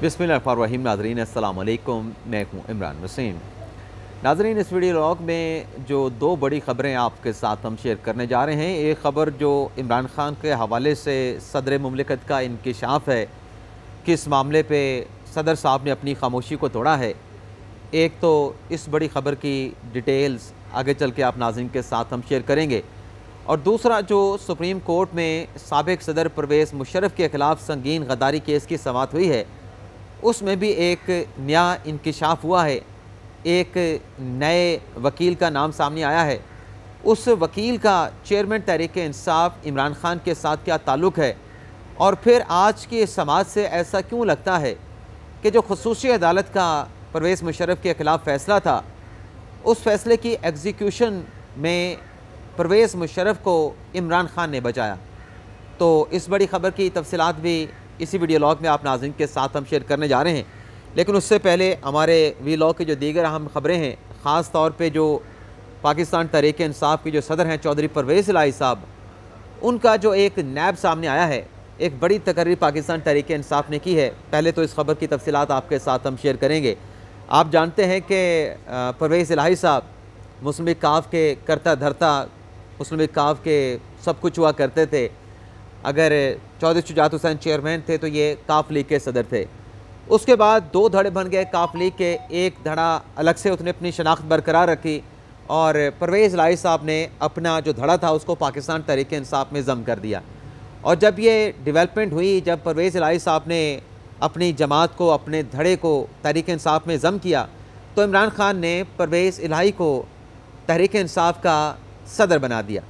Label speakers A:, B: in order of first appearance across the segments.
A: बिसमीम नाजरीन अल्लाम मैं हूँ इमरान वसीम नाजरीन इस वीडियो लॉग में जो दो बड़ी ख़बरें आपके साथ हम शेयर करने जा रहे हैं एक ख़बर जो इमरान ख़ान के हवाले से सदर ममलिकत का इंकशाफ है कि इस मामले पर सदर साहब ने अपनी खामोशी को तोड़ा है एक तो इस बड़ी ख़बर की डिटेल्स आगे चल के आप नाजरन के साथ हम शेयर करेंगे और दूसरा जो सुप्रीम कोर्ट में सबक सदर परवेज़ मुशरफ के ख़िलाफ़ संगीन गदारी केस की समात हुई है उसमें भी एक नया इंकशाफ हुआ है एक नए वकील का नाम सामने आया है उस वकील का चेयरमैन तहरीक इंसाफ इमरान खान के साथ क्या ताल्लुक़ है और फिर आज के समाज से ऐसा क्यों लगता है कि जो खसूस अदालत का परवेज़ मुशरफ के ख़िलाफ़ फ़ैसला था उस फैसले की एग्जीक्यूशन में परवेज़ मुशरफ को इमरान ख़ान ने बचाया तो इस बड़ी ख़बर की तफसलत भी इसी वीडियो लॉग में आप नाजन के साथ हम शेयर करने जा रहे हैं लेकिन उससे पहले हमारे वी लॉग के जो दीगर अहम खबरें हैं ख़ास तौर पर जो पाकिस्तान तहरीक इंसाफ के जो सदर हैं चौधरी परवेज़ लाई साहब उनका जो एक नैब सामने आया है एक बड़ी तकरीर पाकिस्तान तहरीक इंसाफ ने की है पहले तो इस खबर की तफसीत आपके साथ हम शेयर करेंगे आप जानते हैं कि परवेज़ लाही साहब मुस्लिम काफ के करता धरता मुस्लिम काफ के सब कुछ हुआ करते थे अगर चौधरी शुजात हुसैन चेयरमैन थे तो ये काफ लीग के सदर थे उसके बाद दो धड़े बन गए काफ लीग के एक धड़ा अलग से उसने अपनी शनाख्त बरकरार रखी और परवेज़ लाई साहब ने अपना जो धड़ा था उसको पाकिस्तान तहरीक इंसाफ में जम कर दिया और जब ये डेवलपमेंट हुई जब परवेज़ लाई साहब ने अपनी जमात को अपने धड़े को तहरीक इंसाफ में जम किया तो इमरान खान ने परवेज़ इलाही को तहरीक इंसाफ का सदर बना दिया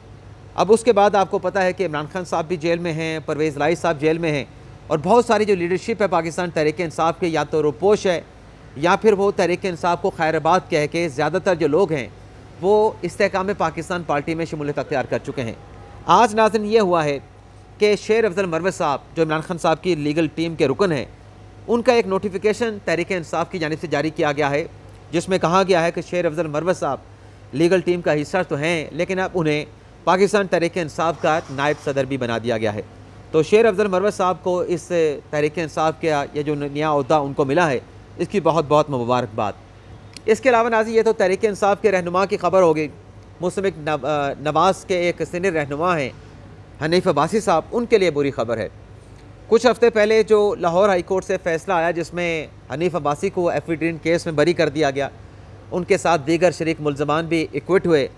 A: अब उसके बाद आपको पता है कि इमरान खान साहब भी जेल में हैं परवेज़ लाई साहब जेल में हैं और बहुत सारी जो लीडरशिप है पाकिस्तान तहरीक इंसाफ के या तो रोपोश है या फिर वो तहरीक इंसाफ को खैरबाद कह के ज़्यादातर जो लोग हैं वो इसकाम पाकिस्तान पार्टी में शमूलियत अख्तियार कर चुके हैं आज नाजन ये हुआ है कि शेर अफजल मरव साहब जो इमरान खान साहब की लीगल टीम के रुकन हैं उनका एक नोटिफिकेशन तहरीक इंसाफ की जानब से जारी किया गया है जिसमें कहा गया है कि शेर अफजल मरव साहब लीगल टीम का हिस्सा तो हैं लेकिन अब उन्हें पाकिस्तान तहरीक इंसाफ का नायब सदर भी बना दिया गया है तो शेर अफजल मरवत साहब को इस तहरीक इंसाफ का यह जो नया अहदा उनको मिला है इसकी बहुत बहुत मुबारकबाद इसके अलावा नाजी ये तो तहरीक इंसाफ के रहनुमा की खबर हो गई मुस्लिम नवाज़ के एक सीनियर रहनुमा हैं हनीफ अब्बासी साहब उनके लिए बुरी खबर है कुछ हफ़्ते पहले जो लाहौर हाई कोर्ट से फ़ैसला आया जिसमें हनीफ अब्बासी को एफिडेंट केस में बरी कर दिया गया उनके साथ दीगर शरीक मुलजमान भी इक्विट हुए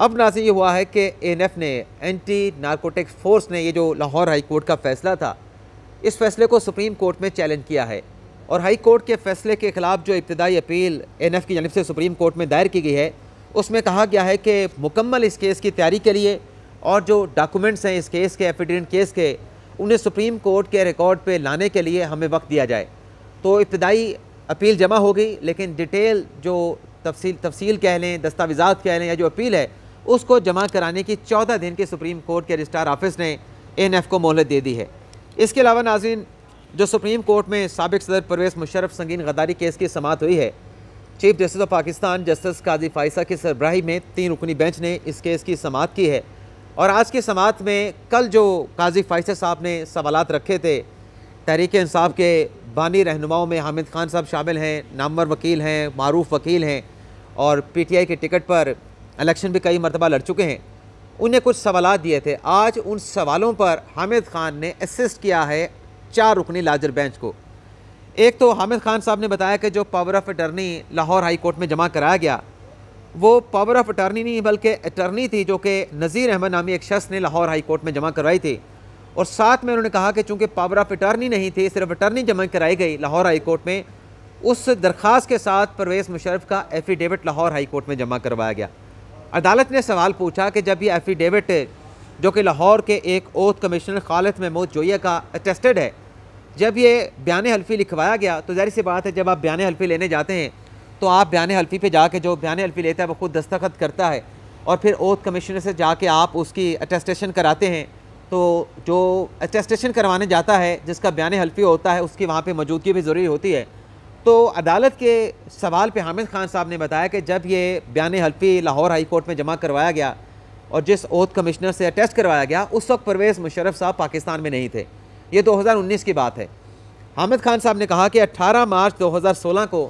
A: अब नाजिर ये हुआ है कि एन एफ ने एंटी नारकोटिक फोर्स ने ये जो लाहौर हाई कोर्ट का फ़ैसला था इस फैसले को सुप्रीम कोर्ट में चैलेंज किया है और हाई कोर्ट के फैसले के ख़िलाफ़ जो इब्तदाई अपील एन एफ की जानब से सुप्रीम कोर्ट में दायर की गई है उसमें कहा गया है कि मुकम्मल इस केस की तैयारी के लिए और जो डॉक्यूमेंट्स हैं इस केस के एफिडेंट केस के उन्हें सुप्रीम कोर्ट के रिकॉर्ड पर लाने के लिए हमें वक्त दिया जाए तो इब्तदाई अपील जमा हो गई लेकिन डिटेल जो तफसील तफसील कह लें दस्तावेज़ात कह लें या जो अपील है उसको जमा कराने की चौदह दिन के सुप्रीम कोर्ट के रजिस्ट्रार ऑफिस ने एन को मोहलत दे दी है इसके अलावा नाजीन जो सुप्रीम कोर्ट में सबक सदर परवेज़ मुशरफ संगीन गदारी केस की समात हुई है chief justice of Pakistan justice काजी फ़ाइसा की सरबराही में तीन रुकनी बेंच ने इस केस की समात की है और आज की समात में कल जो काजी फ़ाइसा साहब ने सवाल रखे थे तहरीक इंसाफ के बानी रहनुमाओं में हामिद खान साहब शामिल हैं नामवर वकील हैं मरूफ वकील हैं और पीटीआई के टिकट पर इलेक्शन भी कई मरतबा लड़ चुके हैं उन्हें कुछ सवाल दिए थे आज उन सवालों पर हामिद खान ने असिस्ट किया है चार रुकनी लाजर बेंच को एक तो हामिद खान साहब ने बताया कि जो power of attorney Lahore high court में जमा कराया गया वो पावर ऑफ अटर्नी नहीं बल्कि अटर्नी थी जो कि नज़ीर अहमद नामी एक शख्स ने लाहौर हाई कोर्ट में जमा करवाई थी और साथ में उन्होंने कहा कि चूँकि पावर ऑफ अटर्नी नहीं थी सिर्फ अटर्नी जमा कराई गई लाहौर हाई कोर्ट में उस दरख्वास्त के साथ परवेज़ मुशरफ का एफिडेविट लाहौर हाई कोर्ट में जमा करवाया गया अदालत ने सवाल पूछा कि जब ये एफिडेविट जो कि लाहौर के एक ओथ कमिश्नर खालिद महमूद जोया का अटेस्टेड है जब ये बयान हल्फी लिखवाया गया तो जाहिर सी बात है जब आप बयान हल्फी लेने जाते हैं तो आप बयान हल्फी पे जाके जो बयान हल्फी लेता है वो खुद दस्तखत करता है और फिर ओथ कमिश्नर से जाके आप उसकी अटेस्टेशन कराते हैं तो जो अटेस्टेशन करवाने जाता है जिसका बयान हल्फी होता है उसकी वहाँ पर मौजूदगी भी ज़रूरी होती है तो अदालत के सवाल पे हामिद खान साहब ने बताया कि जब ये बयान हल्फी लाहौर हाई कोर्ट में जमा करवाया गया और जिस ओथ कमिश्नर से अटेस्ट करवाया गया उस वक्त परवेज़ मुशरफ साहब पाकिस्तान में नहीं थे ये 2019 की बात है हामिद खान साहब ने कहा कि 18 मार्च 2016 को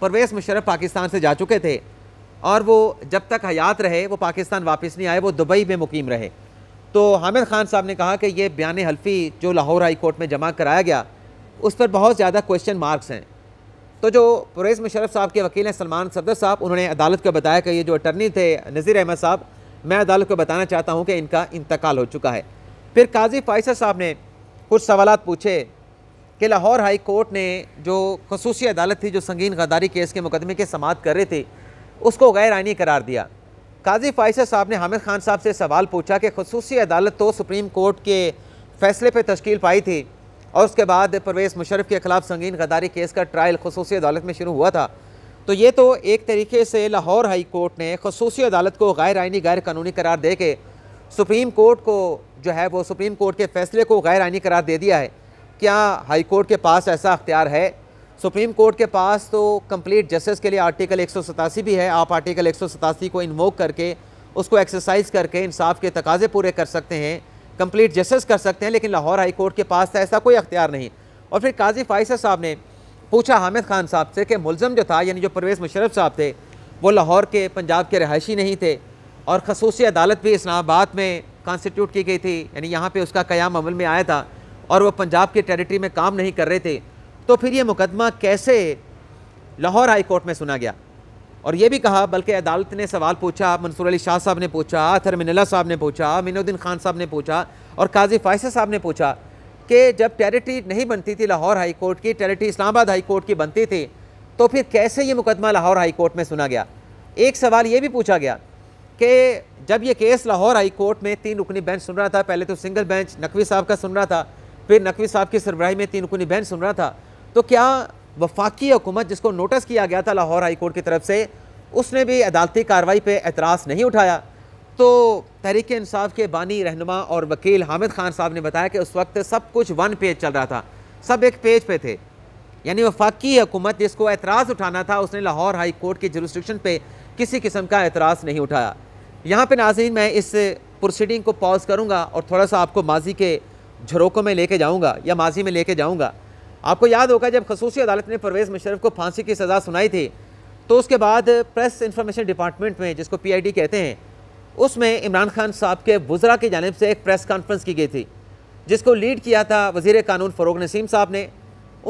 A: परवेज़ मुशरफ पाकिस्तान से जा चुके थे और वो जब तक हयात रहे वो पाकिस्तान वापस नहीं आए वो दुबई में मुकीम रहे तो हामिद खान साहब ने कहा कि ये बयान हल्फी जो लाहौर हाई कोर्ट में जमा कराया गया उस पर बहुत ज़्यादा क्वेश्चन मार्क्स हैं तो जो पुरेस मुशरफ साहब के वकील हैं सलमान सफदर साहब उन्होंने अदालत को बताया कि ये जो अटर्नी थे नज़ीर अहमद साहब मैं अदालत को बताना चाहता हूँ कि इनका इंतकाल हो चुका है फिर काजी फ़ायसर साहब ने कुछ सवाल पूछे कि लाहौर हाई कोर्ट ने जो खसूस अदालत थी जो संगीन गदारी केस के मुकदमे के समात कर रहे थी उसको गैर आइनी करार दिया काजी फ़ायसर साहब ने हामिद खान साहब से सवाल पूछा कि खसूसी अदालत तो सुप्रीम कोर्ट के फ़ैसले पर तश्कील पाई थी और उसके बाद परवेज़ मुशरफ के ख़िलाफ़ संगीन गदारी केस का ट्रायल खसूस अदालत में शुरू हुआ था तो ये तो एक तरीके से लाहौर हाई कोर्ट ने खसूस अदालत को गैर आइनी गैर कानूनी करार दे के सुप्रीम कोर्ट को जो है वो सुप्रीम कोर्ट के फैसले को गैर आइनी करार दे दिया है क्या हाई कोर्ट के पास ऐसा अख्तियार है सुप्रीम कोर्ट के पास तो कंप्लीट जस्टिस के लिए आर्टिकल एक भी है आप आर्टिकल एक को इन्वोक करके उसको एक्सरसाइज करके इंसाफ के तकाजे पूरे कर सकते हैं कंप्लीट जस्टिस कर सकते हैं लेकिन लाहौर हाई कोर्ट के पास था तो ऐसा कोई अख्तियार नहीं और फिर काजी फाइसा साहब ने पूछा हामिद खान साहब से कि मुलम जो था यानी जो परवेज़ मुशरफ साहब थे वो लाहौर के पंजाब के रहायशी नहीं थे और खसूस अदालत भी इस्लामाबाद में कॉन्स्टिट्यूट की गई थी यानी यहाँ पर उसका क़्याम अमल में आया था और वह पंजाब के टेरिटरी में काम नहीं कर रहे थे तो फिर ये मुकदमा कैसे लाहौर हाई कोर्ट में सुना गया और ये भी कहा बल्कि अदालत ने सवाल पूछा मंसूर अली शाह साहब ने पूछा आथर मिनला साहब ने पूछा मीनुद्दीन खान साहब ने पूछा और काजी फायसा साहब ने पूछा कि जब टेरिटरी नहीं बनती थी लाहौर हाई कोर्ट की टेरिटरी इस्लामाबाद हाई कोर्ट की बनती थी तो फिर कैसे ये मुकदमा लाहौर हाई कोर्ट में सुना गया एक सवाल ये भी पूछा गया कि जब ये केस लाहौर हाई कोर्ट में तीन रुकनी बेंच सुन रहा था पहले तो सिंगल बेंच नकवी साहब का सुन रहा था फिर नकवी साहब की सरबराही में तीन रुकनी बेंच सुन रहा था तो क्या वफाकी हुकूमत जिसको नोटिस किया गया था लाहौर हाई कोर्ट की तरफ से उसने भी अदालती कार्रवाई पर एतराज़ नहीं उठाया तो तहरीक इंसाफ के बानी रहनुमा और वकील हामिद खान साहब ने बताया कि उस वक्त सब कुछ वन पेज चल रहा था सब एक पेज पे थे यानी वफाकी हुकूमत जिसको एतराज़ उठाना था उसने लाहौर हाई कोर्ट के जुरिस्ट्रिक्शन पर किसी किस्म का एतराज़ नहीं उठाया यहाँ पर नाजीन मैं इस प्रोसीडिंग को पॉज करूँगा और थोड़ा सा आपको माजी के झरोकों में लेके जाऊँगा या माजी में लेके जाऊँगा आपको याद होगा जब खसूसी अदालत ने परवेज़ मुशरफ को फांसी की सज़ा सुनाई थी तो उसके बाद प्रेस इंफॉर्मेशन डिपार्टमेंट में जिसको पीआईडी कहते हैं उसमें इमरान खान साहब के वज्रा की जानब से एक प्रेस कॉन्फ्रेंस की गई थी जिसको लीड किया था वजीर कानून फ़रोग नसीम साहब ने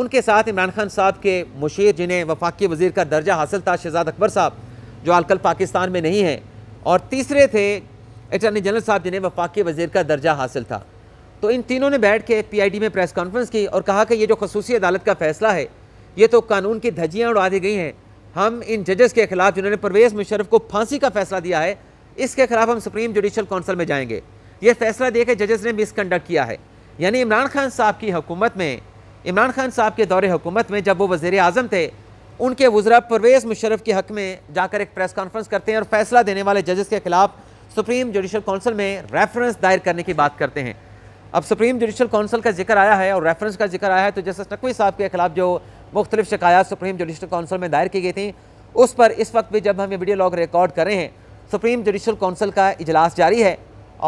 A: उनके साथ इमरान खान साहब के मुशीर जिन्हें वफाकी वजीर का दर्जा हासिल था शहजाद अकबर साहब जो आलकल पाकिस्तान में नहीं है और तीसरे थे अटर्नी जनरल साहब जिन्हें वफाकी वजीर का दर्जा हासिल था तो इन तीनों ने बैठ के पीआईडी में प्रेस कॉन्फ्रेंस की और कहा कि ये जो खसूसी अदालत का फैसला है ये तो कानून की धज्जियाँ उड़ा दी गई हैं हम इन जजेस के खिलाफ जिन्होंने परवेज़ मुशरफ को फांसी का फैसला दिया है इसके खिलाफ हम सुप्रीम जुडिशल काउंसिल में जाएंगे ये फैसला दिया कि जजेस ने मिसकंडक्ट किया है यानी इमरान खान साहब की हुकूमत में इमरान खान साहब के दौरे हुकूमत में जब वो वजीर अजम थे उनके वजरा परवेज़ मुशरफ के हक में जाकर एक प्रेस कॉन्फ्रेंस करते हैं और फैसला देने वाले जजेस के खिलाफ सुप्रीम जुडिशल काउंसिल में रेफरेंस दायर करने की बात करते हैं अब सुप्रीम जुडिशल काउंसिल का जिक्र आया है और रेफरेंस का जिक्र आया है तो जस्टिस नकवी साहब के खिलाफ जो मुख्तलि शिकायत सुप्रीम जुडिशल काउंसिल में दायर की गई थी उस पर इस वक्त भी जब हम ये वीडियो लॉग रिकॉर्ड कर रहे हैं सुप्रीम जुडिशल काउंसिल का इजलास जारी है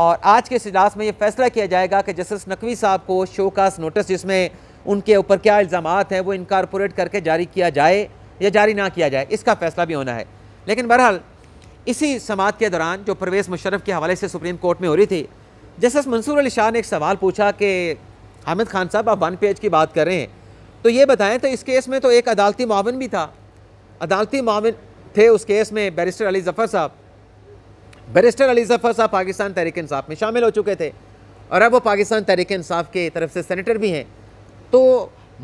A: और आज के इस इजलास में ये फैसला किया जाएगा कि जस्टिस नकवी साहब को शोकास्ट नोटिस जिसमें उनके ऊपर क्या इल्ज़ाम हैं वो इनकारपोरेट करके जारी किया जाए या जारी ना किया जाए इसका फैसला भी होना है लेकिन बहरहाल इसी समात के दौरान जो परवेज़ मुशरफ के हवाले से सुप्रीम कोर्ट में हो रही थी जस्टिस मंसूर अली शाह ने एक सवाल पूछा कि हामिद खान साहब आप वन पेज की बात कर रहे हैं तो ये बताएं तो इस केस में तो एक अदालती मावन भी था अदालती मावन थे उस केस में बैरिस्टर अली ज़फ़र साहब बैरिस्टर अली ज़फ़र साहब पाकिस्तान तहरीक इंसाफ में शामिल हो चुके थे और अब वो पाकिस्तान तहरीक इंसाफ के तरफ से सेनेटर भी हैं तो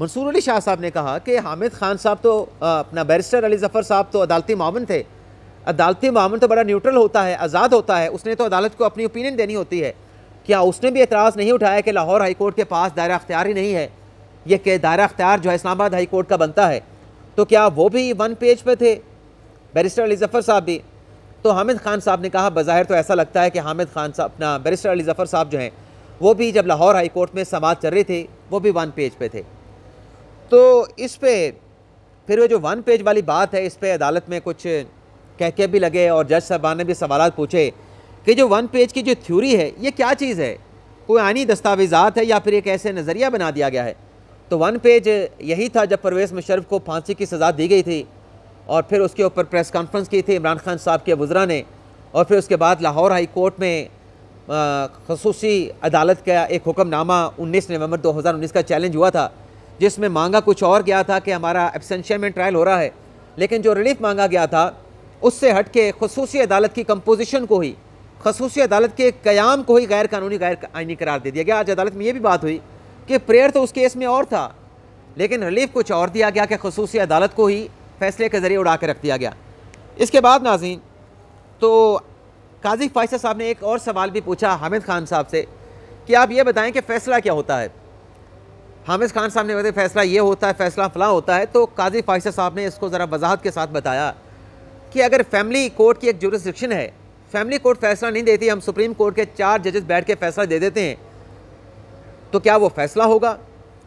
A: मंसूर अली शाह साहब ने कहा कि हामिद खान साहब तो अपना बैरिस्टर अली ज़फ़र साहब तो अदालती मावन थे अदालती मामन तो बड़ा न्यूट्रल होता है आज़ाद होता है उसने तो अदालत को अपनी ओपिनियन देनी होती है क्या उसने भी एतराज़ नहीं उठाया कि लाहौर हाईकोर्ट के पास दायरा अख्तियार ही नहीं है यह कि दायरा अख्तियार जो है इस्लामाबाद हाईकोर्ट का बनता है तो क्या वो भी वन पेज पर थे बैरिस्टर अली ज़फ़र साहब भी तो हामिद खान साहब ने कहा बज़ाहिर तो ऐसा लगता है कि हामिद खान साहब अपना बैरिस्टर अली ज़फ़र साहब जो हैं वो भी जब लाहौर हाई कोर्ट में समाज चल रहे थे वो भी वन पेज पे थे तो इस पर फिर वो जो वन पेज वाली बात है इस पर अदालत में कुछ कह के भी लगे और जज साहबान ने भी सवाल पूछे कि जो वन पेज की जो थ्योरी है ये क्या चीज़ है कोई आनी दस्तावेजात है या फिर एक ऐसे नज़रिया बना दिया गया है तो वन पेज यही था जब परवेज़ मुशरफ को फांसी की सज़ा दी गई थी और फिर उसके ऊपर प्रेस कॉन्फ्रेंस की थी इमरान खान साहब के वज्रा ने और फिर उसके बाद लाहौर हाई कोर्ट में खसूसी अदालत का एक हुक्मनामा 19 नवंबर 2019 का चैलेंज हुआ था जिसमें मांगा कुछ और गया था कि हमारा एबसेंशिया में ट्रायल हो रहा है लेकिन जो रिलीफ मांगा गया था उससे हट के खसूसी अदालत की कंपोजिशन को ही खसूसी अदालत के क्याम को ही गैर कानूनी गैर आइनी करार दे दिया गया आज अदालत में ये भी बात हुई कि प्रेयर तो उस केस में और था लेकिन रिलीफ कुछ और दिया गया कि खसूसी अदालत को ही फैसले के ज़रिए उड़ा के रख दिया गया इसके बाद नाजीन तो काजी फाइसा साहब ने एक और सवाल भी पूछा हामिद खान साहब से कि आप ये बताएं कि फ़ैसला क्या होता है हामिद खान साहब ने बताया फ़ैसला ये होता है फ़ैसला फला होता है तो काजी फाइसा साहब ने इसको ज़रा वजाहत के साथ बताया कि अगर फैमिली कोर्ट की एक जुरिस्डिक्शन है फैमिली कोर्ट फैसला नहीं देती हम सुप्रीम कोर्ट के चार जजेस बैठ के फैसला दे देते हैं तो क्या वो फैसला होगा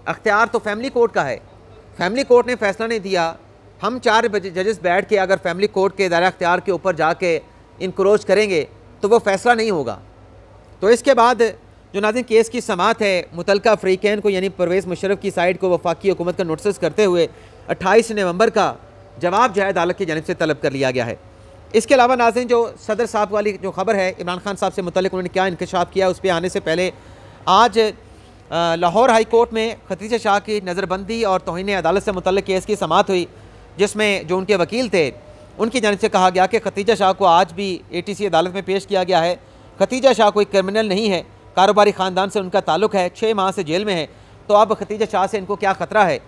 A: अख्तियार तो फैमिली कोर्ट का है फैमिली कोर्ट ने फैसला नहीं दिया हम चार जजेस बैठ के अगर फैमिली कोर्ट के दायरा अख्तियार के ऊपर जाके इनक्रोच करेंगे तो वो फैसला नहीं होगा तो इसके बाद जो नाजिन केस की समात है मुतल अफ्रीकैन को यानी परवेज़ मुशरफ की साइड को वफाकी हुकूमत का नोटिस करते हुए अट्ठाईस नवंबर का जवाब जो है अदालत की जानब से तलब कर लिया गया है इसके अलावा नाजन जो सदर साहब वाली जो खबर है इमरान खान साहब से मतलब उन्होंने क्या इंकशाफ किया उस पर आने से पहले आज लाहौर हाई कोर्ट में खतीजा शाह की नज़रबंदी और तोहन अदालत से मुतल केस की समात हुई जिसमें जो उनके वकील थे उनकी जानब से कहा गया कि खतीजा शाह को आज भी ए टी सी अदालत में पेश किया गया है खतीजा शाह कोई क्रिमिनल नहीं है कारोबारी ख़ानदान से उनका ताल्लुक है छः माह से जेल में है तो अब खतीजा शाह से इनको क्या ख़तरा है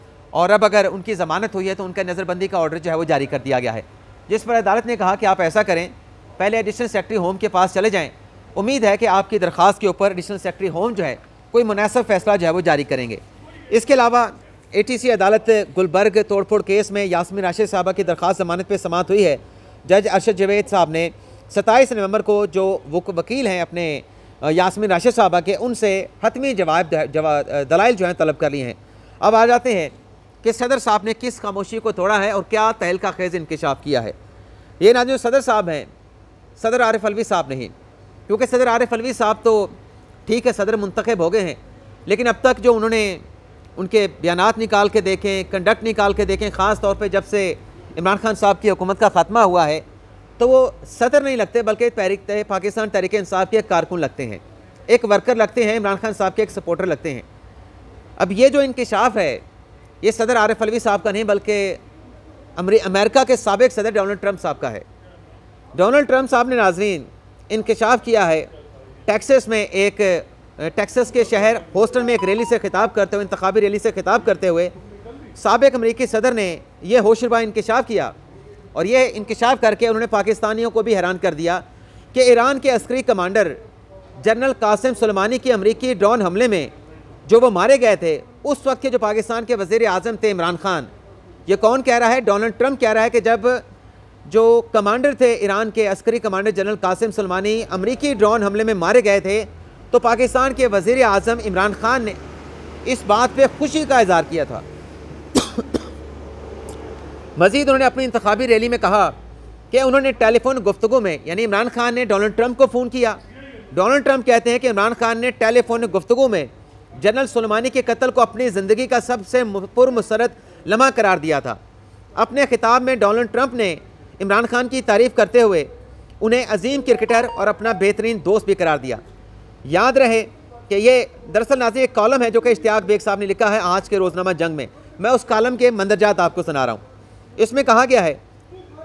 A: और अब अगर उनकी ज़मानत हुई है तो उनका नज़रबंदी का ऑर्डर जो है वो जारी कर दिया गया है जिस पर अदालत ने कहा कि आप ऐसा करें पहले एडिशनल सेक्रेटरी होम के पास चले जाएँ उम्मीद है कि आपकी दरख्वास्त के ऊपर एडिशनल सेक्रेटरी होम जो है कोई मुनासब फैसला जो है वो जारी करेंगे इसके अलावा ए टी सी अदालत गुलबर्ग तोड़फोड़ केस में यासमिन राशिद साहबा की दरख्वास्त जमानत पर समात हुई है जज अरशद जवेद साहब ने सत्ताईस नवंबर को जो वकील हैं अपने यासमिन राशिद साहबा के उनसे हतमी जवाब दलाइल जो हैं तलब कर लिए हैं अब आ जाते हैं कि सदर साहब ने किस खामोशी को तोड़ा है और क्या तहलका खेज़ इंकशाफ किया है ये ना जो सदर साहब हैं सदर आरिफ अलवी साहब नहीं क्योंकि सदर आरिफ अलवी साहब तो ठीक है सदर मंतखब हो गए हैं लेकिन अब तक जो उन्होंने उनके बयान निकाल के देखें कंडक्ट निकाल के देखें ख़ास तौर पर जब से इमरान खान साहब की हुकूमत का ख़ात्मा हुआ है तो वो सदर नहीं लगते बल्कि तहरीक पाकिस्तान तहरीक इंसाफ के एक कारकुन लगते हैं एक वर्कर लगते हैं इमरान खान साहब के एक सपोर्टर लगते हैं अब ये जो इंकशाफ है ये सदर आरिफ अलवी साहब का नहीं बल्कि अमेरिका के सबक सदर डोनल्ड ट्रंप साहब का है डोनल्ड ट्रंप साहब ने नाजरीन इंकशाफ किया है टैक्सेस में एक टैक्सेस के शहर होस्टन में एक रैली से खिताब करते हुए इंतबी रैली से खिताब करते हुए सबक अमरीकी सदर ने यह होशरबा इंकशाफ किया और ये इंकशाफ करके उन्होंने पाकिस्तानियों को भी हैरान कर दिया कि ईरान के अस्करी कमांडर जनरल कासिम सलमानी के अमरीकी ड्रोन हमले में जो वो मारे गए थे उस वक्त के जो पाकिस्तान के वजीर अजम थे इमरान खान ये कौन कह रहा है डोनल्ड ट्रंप कह रहा है कि जब जो कमांडर थे ईरान के अस्करी कमांडर जनरल कासिम सलमानी अमरीकी ड्रोन हमले में मारे गए थे तो पाकिस्तान के वजीर अजम इमरान खान ने इस बात पर खुशी का इजहार किया था मज़ीद उन्होंने अपनी इंतबी रैली में कहा कि उन्होंने टेलीफोन गुफ्तु में यानी इमरान खान ने डोनल्ड ट्रंप को फ़ोन किया डोनल्ड ट्रंप कहते हैं कि इमरान खान ने टेलीफोन गुफ्तु में जनरल सुलेमानी के कत्ल को अपनी ज़िंदगी का सबसे पुरमसरत लम्हा करार दिया था अपने खिताब में डोनल्ड ट्रंप ने इमरान खान की तारीफ़ करते हुए उन्हें अजीम क्रिकेटर और अपना बेहतरीन दोस्त भी करार दिया याद रहे कि ये दरअसल नाजी एक कॉलम है जो कि इश्तियाक बेग साहब ने लिखा है आज के रोज़नामा जंग में मैं उस कॉलम के मंदरजात आपको सुना रहा हूँ इसमें कहा गया है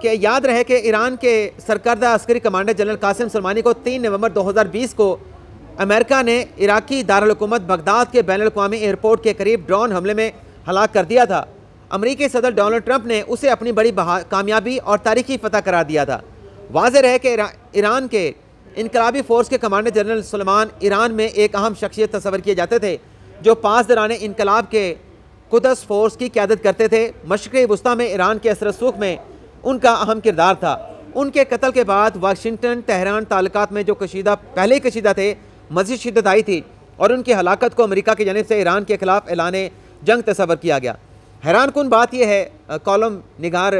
A: कि याद रहे कि ईरान के सरकर्दा अस्करी कमांडर जनरल कासिम सलमानी को 3 नवंबर 2020 को अमेरिका ने इराकी दारकूमत बगदाद के बैन अवी एयरपोर्ट के करीब ड्रोन हमले में हलाक कर दिया था अमरीकी सदर डोनाल्ड ट्रंप ने उसे अपनी बड़ी कामयाबी और तारीखी फतह करार दिया था वाजह है कि ईरान के इनकलाबी फोर्स के कमांडर जनरल सलमान ईरान में एक अहम शख्सियत तस्वर किए जाते थे जो पास दौरान इनकलाब के कुदस फोर्स की क्यादत करते थे मशरक़ी वस्ती में ईरान के असर सूख में उनका अहम किरदार था उनके कत्ल के बाद वाशिंगटन तहरान तालुकात में जो कशीदा पहले कशीदा थे मजीद शिदत आई थी और उनकी हलाकत को अमरीका की जानब से ईरान के ख़िलाफ़ ऐलान जंग तस्वर किया गया हैरान कन बात यह है कॉलम निगार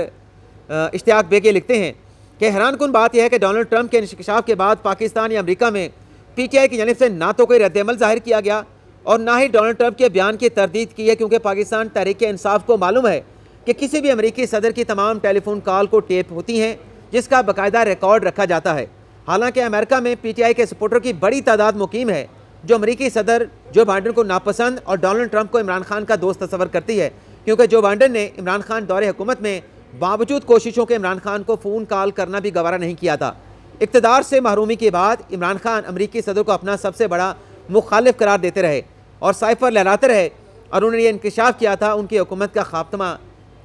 A: इश्तियाक बेगे लिखते हैं कि हैरान कन बात यह है कि डोनल्ड ट्रंप के इंकशाफ के बाद पाकिस्तान या अमरीका में पी टी आई की जानब से ना तो कोई रद्दमल ज़ाहिर किया गया और ना ही डोनल्ड ट्रंप के बयान की तरदीद की है क्योंकि पाकिस्तान तहरीक इंसाफ को मालूम है कि किसी भी अमरीकी सदर की तमाम टेलीफोन कॉल को टेप होती हैं जिसका बाकायदा रिकॉर्ड रखा जाता है हालांकि अमेरिका में पीटीआई के सपोर्टर की बड़ी तादाद मुकीम है जो अमरीकी सदर जो बाइडन को नापसंद और डोनाल्ड ट्रंप को इमरान खान का दोस्त तस्वर करती है क्योंकि जो बाइडन ने इमरान खान दौरे हुकूमत में बावजूद कोशिशों के इमरान खान को फ़ोन कॉल करना भी गवारा नहीं किया था इकतदार से महरूमी के बाद इमरान खान अमरीकी सदर को अपना सबसे बड़ा मुखालिफ करार देते रहे और साइफर लहराते रहे और उन्होंने ये इंकशाफ किया था उनकी हुकूमत का खात्मा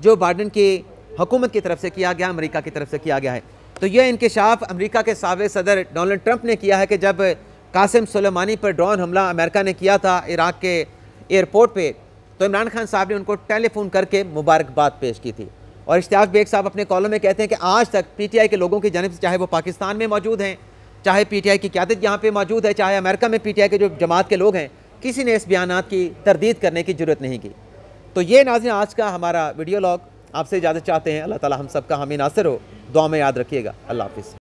A: जो बाइडन की हुकूमत की तरफ से किया गया अमरीका की तरफ से किया गया है तो यह इंकशाफ अमरीका के सबक सदर डोनल्ड ट्रंप ने किया है कि जब कासिम सलेमानी पर ड्रोन हमला अमेरिका ने किया था इराक के एयरपोर्ट पे तो इमरान खान साहब ने उनको टेलीफोन करके मुबारकबाद पेश की थी और इश्ताक बेग साहब अपने कॉलम में कहते हैं कि आज तक पीटीआई के लोगों की जानब से चाहे वो पाकिस्तान में मौजूद हैं चाहे पीटीआई की क्यादत यहाँ पे मौजूद है चाहे अमेरिका में पीटीआई के जो जमात के लोग हैं किसी ने इस बयान की तरदीद करने की ज़रूरत नहीं की तो ये नाजिन आज का हमारा वीडियो लॉग आपसे इजाज़त चाहते हैं अल्लाह ताला हम सबका हमें नासिर हो दुआ में याद रखिएगा अल्लाह हाफिज़